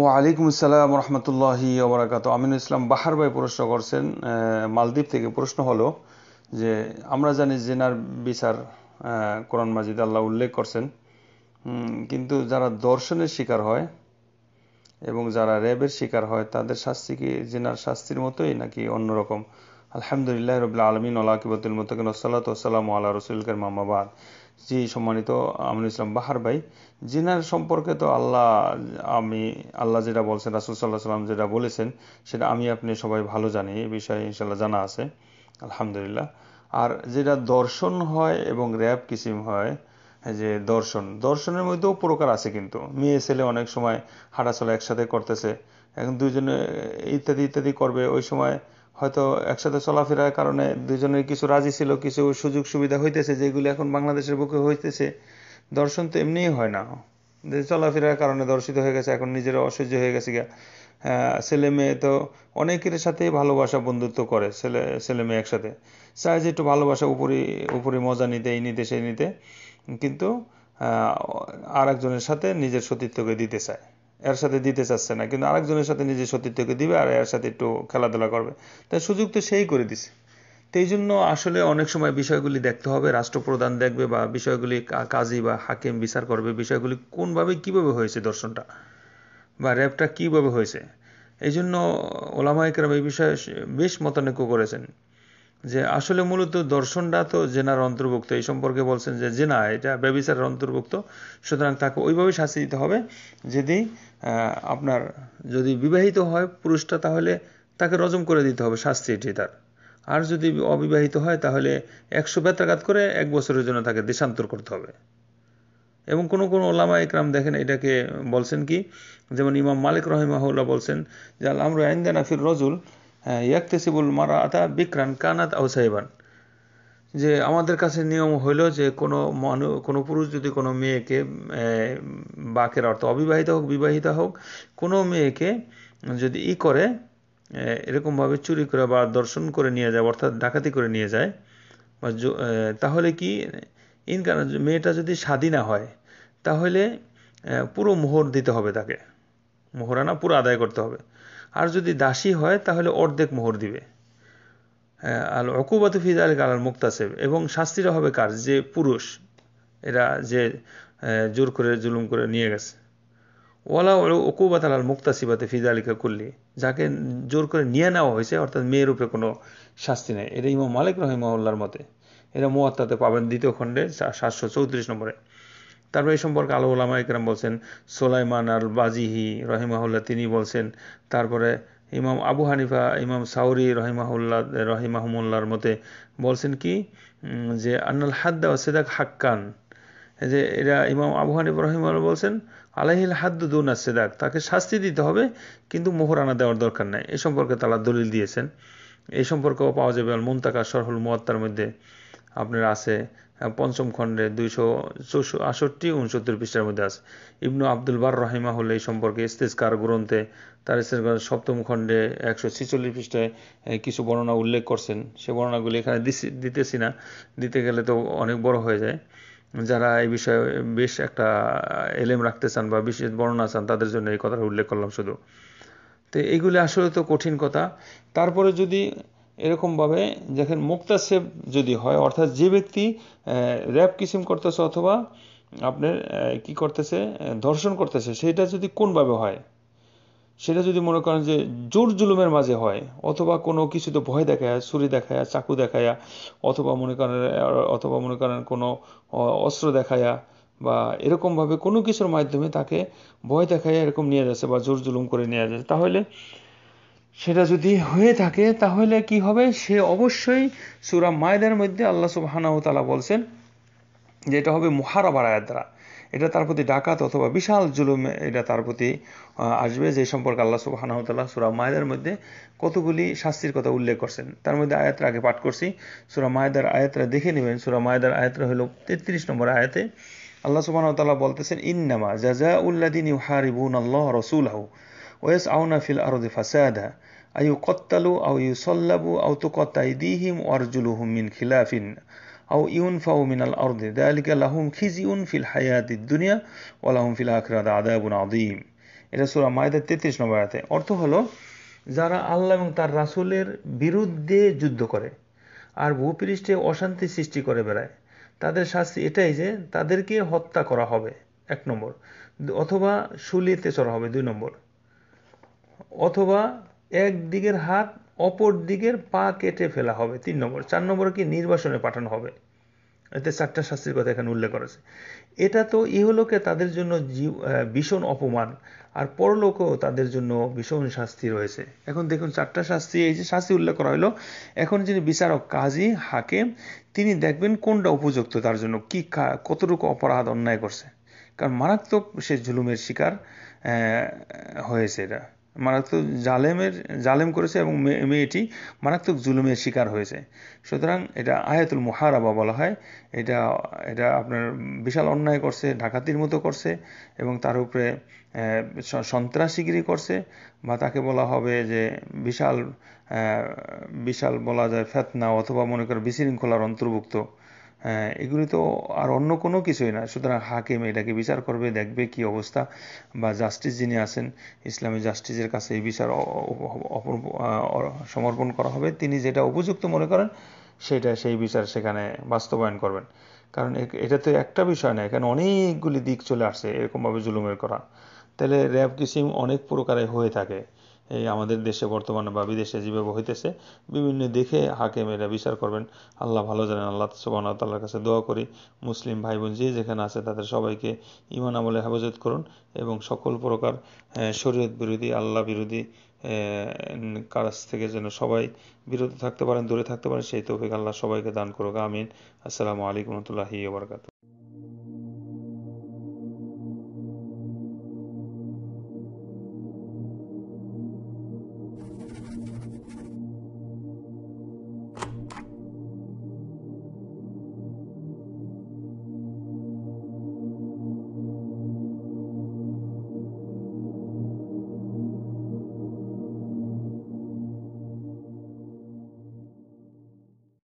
ও আলাইকুম আসসালাম রহমতুল্লাহি ওবরাকাত আমিনুল ইসলাম বাহার ভাই প্রশ্ন করছেন মালদ্বীপ থেকে প্রশ্ন হলো যে আমরা জানি জেনার বিচার কোরআন মাজিদ আল্লাহ উল্লেখ করছেন কিন্তু যারা দর্শনের শিকার হয় এবং যারা র্যাবের শিকার হয় তাদের শাস্তি কি জেনার শাস্তির মতোই নাকি অন্যরকম আলহামদুলিল্লাহ রবিল্লা আলমিন আল্লাহ কিবতুল মতকিন ওসালাত ওসালাম আল্লাহ রসুলকের মামাবাদ জি সম্মানিত আমিন ইসলাম বাহার ভাই জিনার সম্পর্কে তো আল্লাহ আমি আল্লাহ যেটা বলছেন রাসুল সাল্লাহ সাল্লাম যেটা বলেছেন সেটা আমি আপনি সবাই ভালো জানি এ বিষয়ে ইনশাল্লাহ জানা আছে আলহামদুলিল্লাহ আর যেটা দর্শন হয় এবং র্যাব কিসিম হয় যে দর্শন দর্শনের মধ্যেও প্রকার আছে কিন্তু মেয়ে ছেলে অনেক সময় হাঁটাচলা একসাথে করতেছে এখন দুজনে ইত্যাদি ইত্যাদি করবে ওই সময় হয়তো একসাথে চলাফেরার কারণে দুজনের কিছু রাজি ছিল কিছু সুযোগ সুবিধা হইতেছে যেগুলি এখন বাংলাদেশের বুকে হইতেছে দর্শন তো এমনিই হয় না যে চলাফেরার কারণে দর্শিত হয়ে গেছে এখন নিজের অসহ্য হয়ে গেছে গা ছেলে মেয়ে তো অনেকের সাথে ভালোবাসা বন্ধুত্ব করে ছেলে ছেলে মেয়ে একসাথে চায় যে একটু ভালোবাসা উপরি উপরে মজা নিতে এই নিতে সেই নিতে কিন্তু আর একজনের সাথে নিজের সতীর্থকে দিতে চায় এর সাথে দিতে চাচ্ছে না কিন্তু আরেকজনের সাথে নিজের সতীর্থকে দিবে আর এর সাথে একটু খেলাধুলা করবে তাই সুযোগ তো সেই করে দিছে তো এই জন্য আসলে অনেক সময় বিষয়গুলি দেখতে হবে রাষ্ট্রপ্রধান দেখবে বা বিষয়গুলি কাজী বা হাকিম বিচার করবে বিষয়গুলি কোনভাবে কিভাবে হয়েছে দর্শনটা বা র্যাবটা কিভাবে হয়েছে এই জন্য ওলামাইকরাম এই বিষয়ে বেশ মতানৈক্য করেছেন যে আসলে মূলত দর্শনটা তো জেনার অন্তর্ভুক্ত এই সম্পর্কে বলছেন যে জেনা এটা ব্যবিচারের অন্তর্ভুক্ত সুতরাং তাকে ওইভাবে শাস্তি দিতে হবে যদি আপনার যদি বিবাহিত হয় পুরুষটা তাহলে তাকে রজম করে দিতে হবে শাস্তি এটি তার আর যদি অবিবাহিত হয় তাহলে একশো বেত্রাঘাত করে এক বছরের জন্য তাকে দেশান্তর করতে হবে এবং কোনো কোনো ওলামা একরাম দেখেন এটাকে বলছেন কি যেমন ইমাম মালিক রহিমাহুল্লাহ বলছেন যে আল আমরু আইন্দানা ফির রজুল ইয়াকতেসিবুল মারা আতা বিক্রান কানাত আউসাইবান সাইবান যে আমাদের কাছে নিয়ম হইল যে কোনো মানু কোনো পুরুষ যদি কোনো মেয়েকে বাকের অর্থ অবিবাহিত হোক বিবাহিত হোক কোনো মেয়েকে যদি ই করে এরকমভাবে চুরি করে বা দর্শন করে নিয়ে যায় অর্থাৎ ডাকাতি করে নিয়ে যায় বা তাহলে কি ইনকাম মেয়েটা যদি স্বাধীনা হয় তাহলে পুরো মোহর দিতে হবে তাকে মোহরানা পুরো আদায় করতে হবে আর যদি দাসী হয় তাহলে অর্ধেক মোহর দিবে হ্যাঁ, আল অকুবাতু ফিদ আল কালার মুক্তাসেব এবং শাস্তিটা হবে কার যে পুরুষ এরা যে জোর করে জুলুম করে নিয়ে গেছে ওলা অকুবাত আল মুক্তাসিবাতে ফিদ আলিকা কুল্লি যাকে জোর করে নিয়ে নেওয়া হয়েছে অর্থাৎ মেয়ের রূপে কোনো শাস্তি নেই এটা ইমাম মালিক রহিমাউল্লার মতে এরা মোয়াত্তাতে পাবেন দ্বিতীয় খণ্ডে সাতশো চৌত্রিশ নম্বরে তারপর এই সম্পর্কে আলো উলামা ইকরাম বলছেন সোলাইমান আল বাজিহি রহিমাহুল্লাহ তিনি বলছেন তারপরে ইমাম আবু হানিফা ইমাম সাউরি রহিমাহুল্লাহ রহিমাহমুল্লার মতে বলছেন কি যে আন্নাল হাদ্দা সেদাক হাক্কান যে এরা ইমাম আবু হানিফ রহিম বলছেন আলাহিল হাদ্দুদুন সেদাক তাকে শাস্তি দিতে হবে কিন্তু মোহরানা দেওয়ার দরকার নাই এ সম্পর্কে তারা দলিল দিয়েছেন এই সম্পর্কেও পাওয়া যাবে আল মুন্তাকা শরহুল মুয়াত্তার মধ্যে আপনার আছে পঞ্চম খণ্ডে দুইশো চৌষো আষট্টি উনসত্তর পৃষ্ঠার মধ্যে আছে ইবনু আব্দুল বার হল এই সম্পর্কে ইস্তেজকার গ্রন্থে তার ইস্তেজকার সপ্তম খণ্ডে একশো ছেচল্লিশ পৃষ্ঠায় কিছু বর্ণনা উল্লেখ করছেন সে বর্ণনাগুলি এখানে দিতেছি না দিতে গেলে তো অনেক বড় হয়ে যায় যারা এই বিষয়ে বেশ একটা এলেম রাখতে চান বা বিশেষ বর্ণনা চান তাদের জন্য এই কথাটা উল্লেখ করলাম শুধু তো এইগুলি আসলে তো কঠিন কথা তারপরে যদি এরকমভাবে মুক্তা মুক্তাসেব যদি হয় অর্থাৎ যে ব্যক্তি র্যাপ কিসিম করতেছে অথবা আপনার কি করতেছে ধর্ষণ করতেছে সেটা যদি কোনভাবে হয় সেটা যদি মনে করেন যে জোর জুলুমের মাঝে হয় অথবা কোনো কিছুতে ভয় দেখায় ছুরি দেখায় চাকু দেখায় অথবা মনে করেন অথবা মনে করেন কোনো অস্ত্র দেখায়া বা এরকমভাবে কোনো কিছুর মাধ্যমে তাকে ভয় দেখায় এরকম নিয়ে যাচ্ছে বা জোর জুলুম করে নিয়ে যাচ্ছে তাহলে সেটা যদি হয়ে থাকে তাহলে কি হবে সে অবশ্যই সুরা মায়েদের মধ্যে আল্লাহ সুবাহানাহ তালা বলছেন যে এটা হবে মহারাবার আয়াত দ্বারা এটা তার প্রতি ডাকাত অথবা বিশাল জুলুম এটা তার প্রতি আসবে যে সম্পর্কে আল্লাহ সুবাহানাহ তালা সুরা মায়েদের মধ্যে কতগুলি শাস্তির কথা উল্লেখ করছেন তার মধ্যে আয়াতরা আগে পাঠ করছি সুরা মায়েদার আয়াতরা দেখে নেবেন সুরা মায়েদার আয়াতরা হলো তেত্রিশ নম্বর আয়াতে আল্লাহ সুবাহানাহ তালা বলতেছেন ইন্নামা জাজা উল্লাদিন ইউহারিবুন আল্লাহ রসুল ওয়েস ওয়েসাউনা ফিল আরদে ফাসাদা আয়ু কত্তালু আউ ইউ সল্লাবু আউ তো কত্তাই দিহিম ওয়ারজুলু হুম মিন খিলাফিন আউ ইউন ফাউ মিন আল আরদে দালিকা লাহুম খিজি উন ফিল হায়াতি দুনিয়া ওয়ালাহুম ফিল আখরাদ আদাবুন আদিম এটা সুরা মায়দা তেত্রিশ নম্বর আয়তে অর্থ হলো যারা আল্লাহ এবং তার রাসুলের বিরুদ্ধে যুদ্ধ করে আর ভূপৃষ্ঠে অশান্তি সৃষ্টি করে বেড়ায় তাদের শাস্তি এটাই যে তাদেরকে হত্যা করা হবে এক নম্বর অথবা সুলিয়েতে চড়া হবে দুই নম্বর অথবা এক দিকের হাত অপর দিকের পা কেটে ফেলা হবে তিন নম্বর চার নম্বরে কি নির্বাসনে পাঠানো হবে এতে চারটা শাস্তির কথা এখানে উল্লেখ করেছে এটা তো ইহলোকে তাদের জন্য ভীষণ অপমান আর পরলোকেও তাদের জন্য ভীষণ শাস্তি রয়েছে এখন দেখুন চারটা শাস্তি এই যে শাস্তি উল্লেখ করা হলো এখন যিনি বিচারক কাজী হাকিম তিনি দেখবেন কোনটা উপযুক্ত তার জন্য কি কতটুকু অপরাধ অন্যায় করছে কারণ মারাত্মক সে জুলুমের শিকার হয়েছে এটা মারাত্মক জালেমের জালেম করেছে এবং মেয়েটি মারাত্মক জুলুমের শিকার হয়েছে সুতরাং এটা আয়াতুল মুহারাবা বলা হয় এটা এটা আপনার বিশাল অন্যায় করছে ডাকাতির মতো করছে এবং তার উপরে সন্ত্রাসীগিরি করছে বা তাকে বলা হবে যে বিশাল বিশাল বলা যায় ফেতনা অথবা মনে করো বিশৃঙ্খলার অন্তর্ভুক্ত হ্যাঁ, এগুলি তো আর অন্য কোনো কিছুই না সুতরাং হাকিম এটাকে বিচার করবে দেখবে কি অবস্থা বা জাস্টিস যিনি আছেন ইসলামী জাস্টিসের কাছে এই বিচার সমর্পণ করা হবে তিনি যেটা উপযুক্ত মনে করেন সেটা সেই বিচার সেখানে বাস্তবায়ন করবেন কারণ এটা তো একটা বিষয় না এখানে অনেকগুলি দিক চলে আসছে এরকমভাবে জুলুমের করা তাহলে র্যাব কিসিম অনেক প্রকারে হয়ে থাকে এই আমাদের দেশে বর্তমানে বা বিদেশে যেভাবে হইতেছে বিভিন্ন দেখে হাকিমেরা বিচার করবেন আল্লাহ ভালো জানেন আল্লাহ সুবাহ তাল্লার কাছে দোয়া করি মুসলিম ভাই বোন যে যেখানে আছে তাদের সবাইকে ইমান আমলে হেফাজত করুন এবং সকল প্রকার শরীয়ত বিরোধী আল্লাহ বিরোধী কাজ থেকে যেন সবাই বিরত থাকতে পারেন দূরে থাকতে পারেন সেই তৌফিক আল্লাহ সবাইকে দান করুক আমিন আসসালামু আলাইকুম রহমতুল্লাহি ওবরকাত